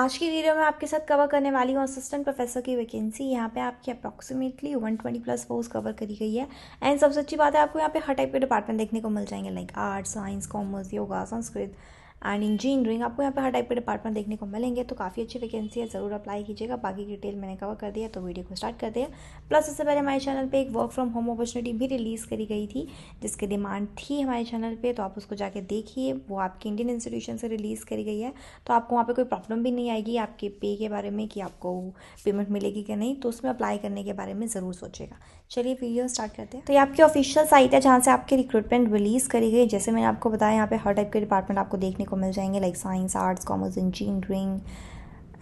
आज की वीडियो में आपके साथ कवर करने वाली हूँ असिस्टेंट प्रोफेसर की वैकेंसी यहाँ पे आपकी अप्रॉक्सीमेटली 120 प्लस पोस्ट कवर करी गई है एंड सबसे अच्छी बात है आपको यहाँ पे हर टाइप के डिपार्टमेंट देखने को मिल जाएंगे like arts science commerce yoga Sanskrit and engineering आपको यहाँ पे हर टाइप के डिपार्टमेंट देखने को मिलेंगे तो काफ़ी अच्छी वैकेंसी है ज़रूर अप्लाई कीजिएगा बाकी डिटेल मैंने कवर कर दिया तो वीडियो को स्टार्ट कर दिया प्लस इससे पहले हमारे चैनल पर एक वर्क फ्रॉम होम अपॉर्चुनिटी भी रिलीज़ करी गई थी जिसकी डिमांड थी हमारे चैनल पर तो आप उसको जाके देखिए वो आपके इंडियन इंस्टीट्यूशन से रिलीज़ करी गई है तो आपको वहाँ पर कोई प्रॉब्लम भी नहीं आएगी आपके पे के बारे में कि आपको पेमेंट मिलेगी कि नहीं तो उसमें अप्लाई करने के बारे में ज़रूर सोचेगा चलिए वीडियो स्टार्ट करते हैं तो ये आपकी ऑफिशियल साइट है जहाँ से आपकी रिक्रूटमेंट रिलीज़ करी गई जैसे मैंने आपको बताया यहाँ पे हर टाइप के डिपार्टमेंट आपको देखने को मिल जाएंगे like science arts commerce engineering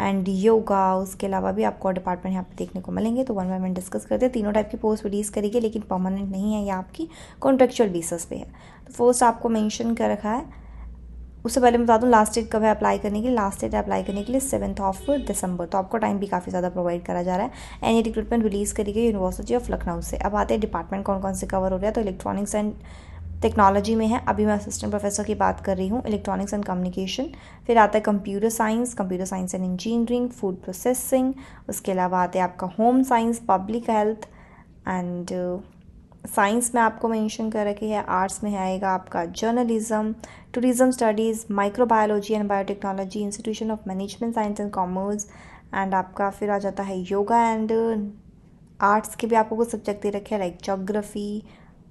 and yoga उसके अलावा भी आपको डिपार्टमेंट यहाँ पे देखने को मिलेंगे तो वन बाय वन डिस्कस करते हैं तीनों टाइप की पोस्ट रिलीज़ करेगी लेकिन परमानेंट नहीं है ये आपकी कॉन्ट्रेक्चुअल बेसिस पे है तो पोस्ट आपको मेंशन कर रखा है उससे पहले मैं बता दूँ लास्ट डेट कब है अप्लाई करने के लिए लास्ट डेट अप्लाई करने के लिए सेवन्थ ऑफ दिसंबर तो आपको टाइम भी काफ़ी ज़्यादा प्रोवाइड करा जा रहा है एनी रिक्रूटमेंट रिलीज़ करेगी यूनिवर्सिटी ऑफ लखनऊ से अब आते हैं डिपार्टमेंट कौन कौन से कवर हो रहा है तो इलेक्ट्रॉनिक्स एंड टेक्नोलॉजी में है अभी मैं असिस्टेंट प्रोफेसर की बात कर रही हूँ इलेक्ट्रॉनिक्स एंड कम्युनिकेशन फिर आता है computer science computer science and engineering food processing उसके अलावा आते हैं आपका home science public health and science में आपको मेंशन कर रखी है आर्ट्स में आएगा आपका journalism tourism studies microbiology and biotechnology institution of management science and commerce and आपका फिर आ जाता है योगा एंड आर्ट्स के भी आपको कुछ सब्जेक्ट दे रखे हैं लाइक जोग्राफ़ी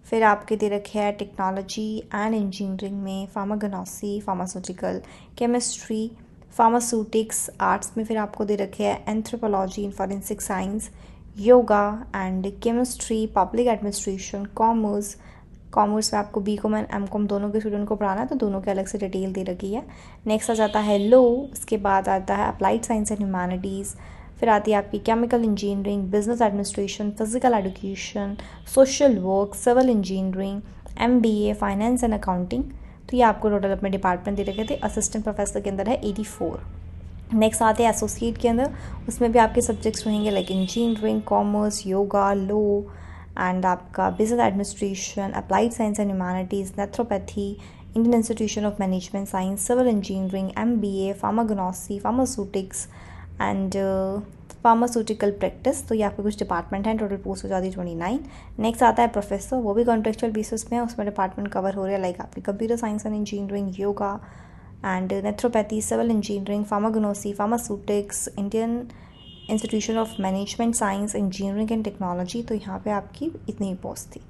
फिर आपके दे रखे है टेक्नोलॉजी एंड इंजीनियरिंग में pharmacognosy pharmaceutical chemistry pharmaceutics arts में फिर आपको दे रखे है anthropology in forensic science yoga and chemistry public administration commerce commerce में आपको B com and M com दोनों के स्टूडेंट को पढ़ाना है तो दोनों के अलग से डिटेल दे रखी है नेक्स्ट आ जाता है लो उसके बाद आता है अप्लाइड साइंस एंड ह्यूमैनिटीज़ फिर आती है आपकी chemical engineering business administration physical education social work civil engineering M B A finance and accounting तो ये आपको टोटल अपने डिपार्टमेंट दे रखे थे असिस्टेंट प्रोफेसर के अंदर है एटी फोर नेक्स्ट आते हैं एसोसिएट के अंदर उसमें भी आपके सब्जेक्ट्स रहेंगे like engineering commerce yoga law and आपका business administration applied science and humanities naturopathy Indian institution of management science civil engineering M B A pharmacognosy pharmaceutics and pharmaceutical practice तो ये आपके कुछ डिपार्टमेंट हैं टोटल पोस्ट हो जाती है twenty nine next आता है प्रोफेसर वो भी कॉन्ट्रेक्चुअल बेसिस में है उसमें डिपार्टमेंट कवर हो रहे हैं लाइक आपकी computer science and engineering yoga and naturopathy civil engineering pharmacognosy pharmaceutics Indian institution of management science engineering and technology तो यहाँ पे आपकी इतनी ही पोस्ट थी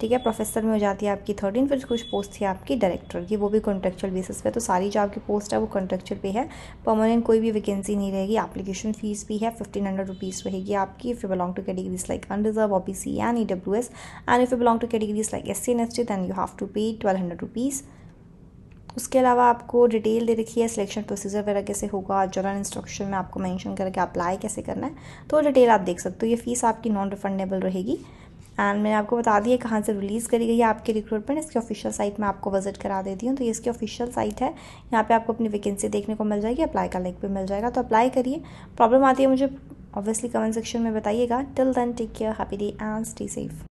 ठीक है प्रोफेसर में हो जाती है आपकी थर्टीन फिर कुछ पोस्ट थी आपकी डायरेक्टर की वो भी कॉन्ट्रेक्चुअल बेसिस पे तो सारी जो आपकी पोस्ट है वो कॉन्ट्रेक्चुअल पे है परमानेंट कोई भी वैकेंसी नहीं रहेगी एप्लीकेशन फीस भी है फिफ्टीन हंड्रेड रुपीज़ रहेगी आपकी if you belong to categories like unreserved O B C and E W S and if you belong to categories like S C and S T then you have to pay twelve hundred rupees उसके अलावा आपको detail दे रखी है selection procedure वगैरह कैसे होगा general instruction में आपको मेंशन करके अप्लाई कैसे करना है तो डिटेल आप देख सकते हो ये फ़ीस आपकी नॉन रिफंडेबल रहेगी एंड मैंने आपको बता दिया कहाँ से रिलीज़ करी गई है आपकी रिक्रूटमेंट इसकी ऑफिशियल साइट में आपको विजिट करा देती हूँ तो ये इसकी ऑफिशियल साइट है यहाँ पे आपको अपनी वैकेंसी देखने को मिल जाएगी अप्लाई का लिंक भी मिल जाएगा तो अप्लाई करिए प्रॉब्लम आती है मुझे ऑब्वियसली कमेंट सेक्शन में बताइएगा till then take care happy day and stay safe